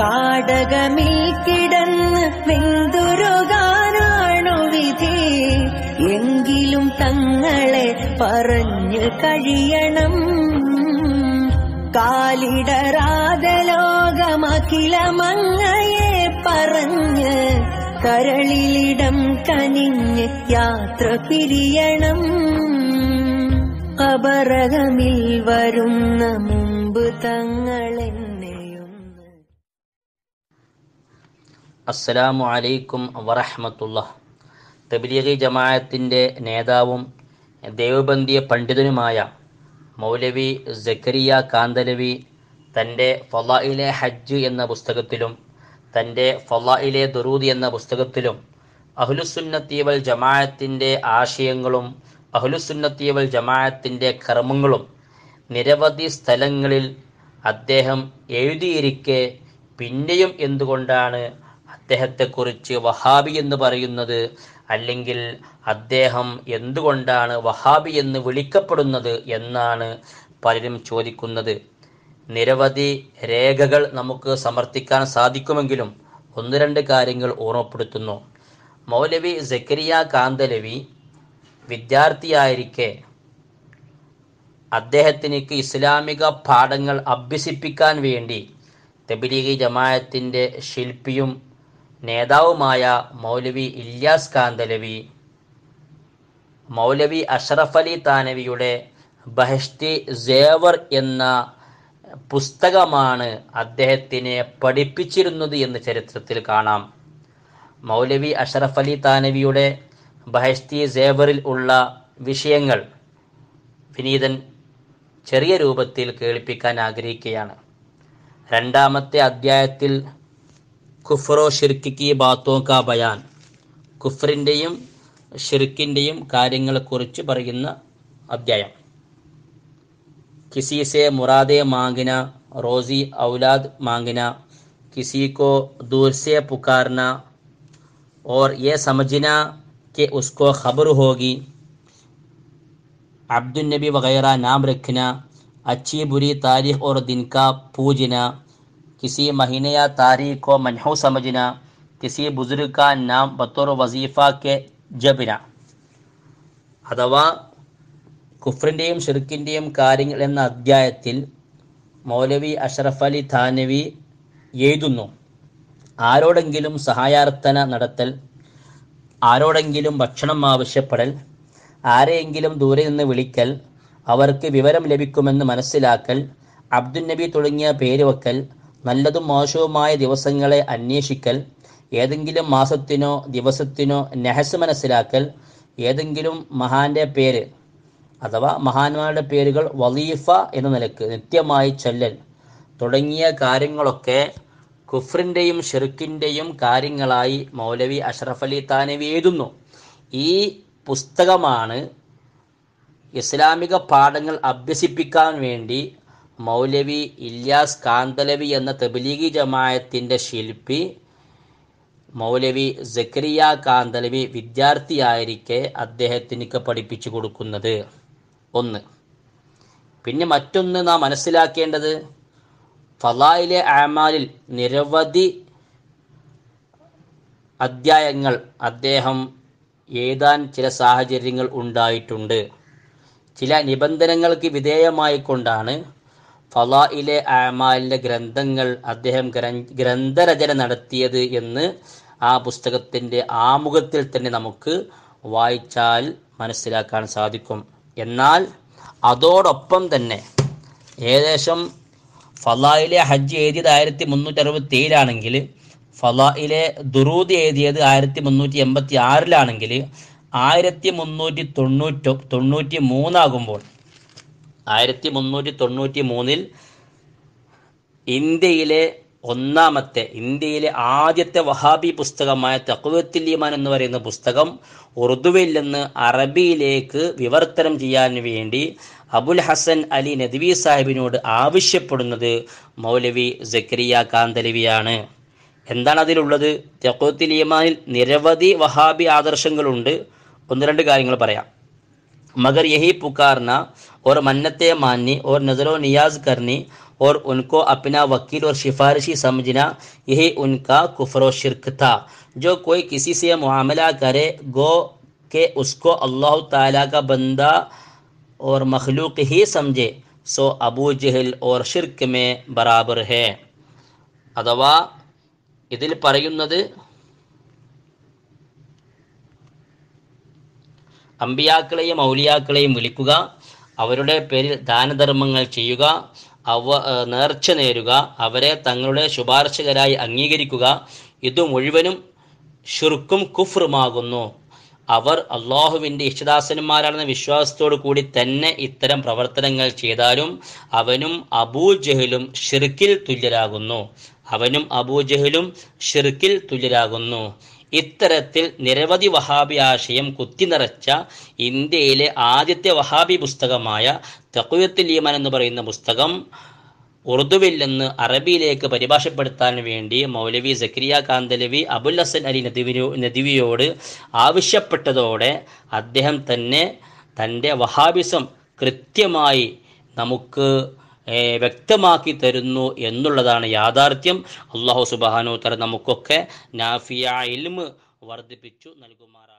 കാടകമിൽ കിടന്ന് വെന്തുരുകാനാണു വിധി എങ്കിലും തങ്ങളെ പറഞ്ഞു കഴിയണം കാലിടരാതെ ലോകമഖിലമങ്ങയെ പറഞ്ഞ് കരളിലിടം കനിഞ്ഞ് യാത്ര പിരിയണം കബറകമിൽ വരുന്ന മുമ്പ് തങ്ങളെ അസ്സലാമു അലൈക്കും വറഹമത്തുള്ള തബ്ലീഗി ജമാഅത്തിൻ്റെ നേതാവും ദേവബന്ധിയ പണ്ഡിതനുമായ മൗലവി ജക്കരിയ കാന്തലവി തൻ്റെ ഫലായിലെ ഹജ്ജ് എന്ന പുസ്തകത്തിലും തൻ്റെ ഫലായിലെ ദുറൂദ് എന്ന പുസ്തകത്തിലും അഹ്ലുസുന്നത്തീവൽ ജമാഅത്തിൻ്റെ ആശയങ്ങളും അഹ്ലുസുന്നത്തീവൽ ജമാഅത്തിൻ്റെ കർമ്മങ്ങളും നിരവധി സ്ഥലങ്ങളിൽ അദ്ദേഹം എഴുതിയിരിക്കെ പിന്നെയും എന്തുകൊണ്ടാണ് അദ്ദേഹത്തെക്കുറിച്ച് വഹാബി എന്ന് പറയുന്നത് അല്ലെങ്കിൽ അദ്ദേഹം എന്തുകൊണ്ടാണ് വഹാബി എന്ന് വിളിക്കപ്പെടുന്നത് എന്നാണ് പലരും ചോദിക്കുന്നത് നിരവധി രേഖകൾ നമുക്ക് സമർത്ഥിക്കാൻ സാധിക്കുമെങ്കിലും ഒന്ന് രണ്ട് കാര്യങ്ങൾ ഓർമ്മപ്പെടുത്തുന്നു മൗലവി സക്കരിയ കാന്തലവി വിദ്യാർത്ഥിയായിരിക്കെ അദ്ദേഹത്തിനേക്ക് ഇസ്ലാമിക പാഠങ്ങൾ അഭ്യസിപ്പിക്കാൻ വേണ്ടി തബിലീഗി ജമായത്തിൻ്റെ ശില്പിയും നേതാവുമായ മൗലവി ഇല്യാസ് കാന്തലവി മൗലവി അഷറഫ് അലി താനവിയുടെ ബഹഷ്തി സേവർ എന്ന പുസ്തകമാണ് അദ്ദേഹത്തിനെ പഠിപ്പിച്ചിരുന്നത് എന്ന് ചരിത്രത്തിൽ കാണാം മൗലവി അഷറഫ് അലി താനവിയുടെ ബഹഷ്തി സേവറിൽ ഉള്ള വിഷയങ്ങൾ വിനീതൻ ചെറിയ രൂപത്തിൽ കേൾപ്പിക്കാൻ ആഗ്രഹിക്കുകയാണ് രണ്ടാമത്തെ അധ്യായത്തിൽ کفر و شرک کی باتوں کا بیان کفرنڈیم شرکنڈیم کاریہ کورچ پڑھنا ادم کسی سے مرادیں مانگنا روزی اولاد مانگنا کسی کو دور سے پکارنا اور یہ سمجھنا کہ اس کو خبر ہوگی عبد النبی وغیرہ نام رکھنا اچھی بری تاریخ اور دن کا پوجنا किसी महीने या तारीख को मनहू समझना किसी बुज़ुर्ग का नाम बतौर वजीफ़ा के ജബിന അഥവാ കുഫ്രിൻ്റെയും ഷിർക്കിൻ്റെയും കാര്യങ്ങൾ എന്ന അധ്യായത്തിൽ മൗലവി അഷറഫ് അലി ഥാനവി എഴുതുന്നു ആരോടെങ്കിലും സഹായാർത്ഥന നടത്തൽ ആരോടെങ്കിലും ഭക്ഷണം ആവശ്യപ്പെടൽ ആരെയെങ്കിലും ദൂരെ നിന്ന് വിളിക്കൽ അവർക്ക് വിവരം ലഭിക്കുമെന്ന് മനസ്സിലാക്കൽ അബ്ദുൽ നബി തുടങ്ങിയ പേര് വെക്കൽ നല്ലതും മോശവുമായ ദിവസങ്ങളെ അന്വേഷിക്കൽ ഏതെങ്കിലും മാസത്തിനോ ദിവസത്തിനോ നെഹസ് മനസ്സിലാക്കൽ ഏതെങ്കിലും മഹാന്റെ പേര് അഥവാ മഹാന്മാരുടെ പേരുകൾ വലീഫ എന്ന നിലക്ക് നിത്യമായി ചൊല്ലൽ തുടങ്ങിയ കാര്യങ്ങളൊക്കെ കുഫ്രിൻ്റെയും ഷെറുക്കിൻ്റെയും കാര്യങ്ങളായി മൗലവി അഷ്റഫ് അലി താനവി എഴുതുന്നു ഈ പുസ്തകമാണ് ഇസ്ലാമിക പാഠങ്ങൾ അഭ്യസിപ്പിക്കാൻ വേണ്ടി മൗലവി ഇല്യാസ് കാന്തലവി എന്ന തബ്ലീഗി ജമായത്തിൻ്റെ ശില്പി മൗലവി സക്രിയ കാന്തലവി വിദ്യാർത്ഥിയായിരിക്കെ അദ്ദേഹത്തിനൊക്കെ പഠിപ്പിച്ചു കൊടുക്കുന്നത് ഒന്ന് പിന്നെ മറ്റൊന്ന് നാം മനസ്സിലാക്കേണ്ടത് ഫലായിലെ ആമാലിൽ നിരവധി അദ്ധ്യായങ്ങൾ അദ്ദേഹം എഴുതാൻ ചില സാഹചര്യങ്ങൾ ഉണ്ടായിട്ടുണ്ട് ചില നിബന്ധനകൾക്ക് വിധേയമായിക്കൊണ്ടാണ് ഫലായിലെ ആമാലിൻ്റെ ഗ്രന്ഥങ്ങൾ അദ്ദേഹം ഗ്രന്ഥരചന നടത്തിയത് എന്ന് ആ പുസ്തകത്തിൻ്റെ ആമുഖത്തിൽ തന്നെ നമുക്ക് വായിച്ചാൽ മനസ്സിലാക്കാൻ സാധിക്കും എന്നാൽ അതോടൊപ്പം തന്നെ ഏകദേശം ഫലായിലെ ഹജ്ജ് എഴുതിയത് ആയിരത്തി മുന്നൂറ്റി അറുപത്തി ഏഴിലാണെങ്കിൽ ഫലായിലെ ദുറൂദ് എഴുതിയത് ആയിരത്തി മുന്നൂറ്റി എൺപത്തി ആറിലാണെങ്കിൽ ആയിരത്തി മുന്നൂറ്റി തൊണ്ണൂറ്റി തൊണ്ണൂറ്റി മൂന്നാകുമ്പോൾ ആയിരത്തി മുന്നൂറ്റി തൊണ്ണൂറ്റി മൂന്നിൽ ഇന്ത്യയിലെ ഒന്നാമത്തെ ഇന്ത്യയിലെ ആദ്യത്തെ വഹാബി പുസ്തകമായ തക്വത്തിൽ ഈമാൻ എന്ന് പറയുന്ന പുസ്തകം ഉറുദുവിൽ നിന്ന് അറബിയിലേക്ക് വിവർത്തനം ചെയ്യാൻ വേണ്ടി അബുൽ ഹസൻ അലി നദ്വി സാഹിബിനോട് ആവശ്യപ്പെടുന്നത് മൗലവി ജക്കരിയ കാന്തലവിയാണ് എന്താണ് അതിലുള്ളത് തെക്കോത്തിൽ ഈമാനിൽ നിരവധി വഹാബി ആദർശങ്ങളുണ്ട് ഒന്ന് രണ്ട് കാര്യങ്ങൾ പറയാം मगर यही पुकारना और मन्नतें माननी और नजर नियाज करनी और उनको अपना वकील और सिफारिशी समझना यही उनका कुफर शिरक था जो कोई किसी से मामला करे गो के उसको अल्लाह ताला का बंदा और मखलूक ही समझे सो अबू जहल और शिरक में बराबर है അഥവാ ഇതിൽ പറയുന്നത് അമ്പിയാക്കളെയും ഔലിയാക്കളെയും വിളിക്കുക അവരുടെ പേരിൽ ദാനധർമ്മങ്ങൾ ചെയ്യുക അവ നേർച്ച നേരുക അവരെ തങ്ങളുടെ ശുപാർശകരായി അംഗീകരിക്കുക ഇത് മുഴുവനും ഷുർക്കും കുഫ്റുമാകുന്നു അവർ അള്ളാഹുവിൻ്റെ ഇഷ്ടദാസന്മാരാണെന്ന വിശ്വാസത്തോടു കൂടി തന്നെ ഇത്തരം പ്രവർത്തനങ്ങൾ ചെയ്താലും അവനും അബൂജഹലും ഷിർക്കിൽ തുല്യരാകുന്നു അവനും അബൂജഹലും ഷിർക്കിൽ തുല്യരാകുന്നു ഇത്തരത്തിൽ നിരവധി വഹാബി ആശയം കുത്തിനിറച്ച ഇന്ത്യയിലെ ആദ്യത്തെ വഹാബി പുസ്തകമായ തക്കുയത്തുൽ ഈമാൻ എന്ന് പറയുന്ന പുസ്തകം ഉറുദുവിൽ നിന്ന് അറബിയിലേക്ക് പരിഭാഷപ്പെടുത്താൻ വേണ്ടി മൗലവി സക്രിയ കാന്തലവി അബുൽ ഹസൻ അലി നദിവിനോ നദിവിയോട് ആവശ്യപ്പെട്ടതോടെ അദ്ദേഹം തന്നെ തൻ്റെ വഹാബിസം കൃത്യമായി നമുക്ക് വ്യക്തമാക്കി തരുന്നു എന്നുള്ളതാണ് യാഥാർത്ഥ്യം അള്ളാഹു സുബാനോത്തര നമുക്കൊക്കെ നാഫിയ ഇൽമ് വർദ്ധിപ്പിച്ചു നൽകുമാറാണ്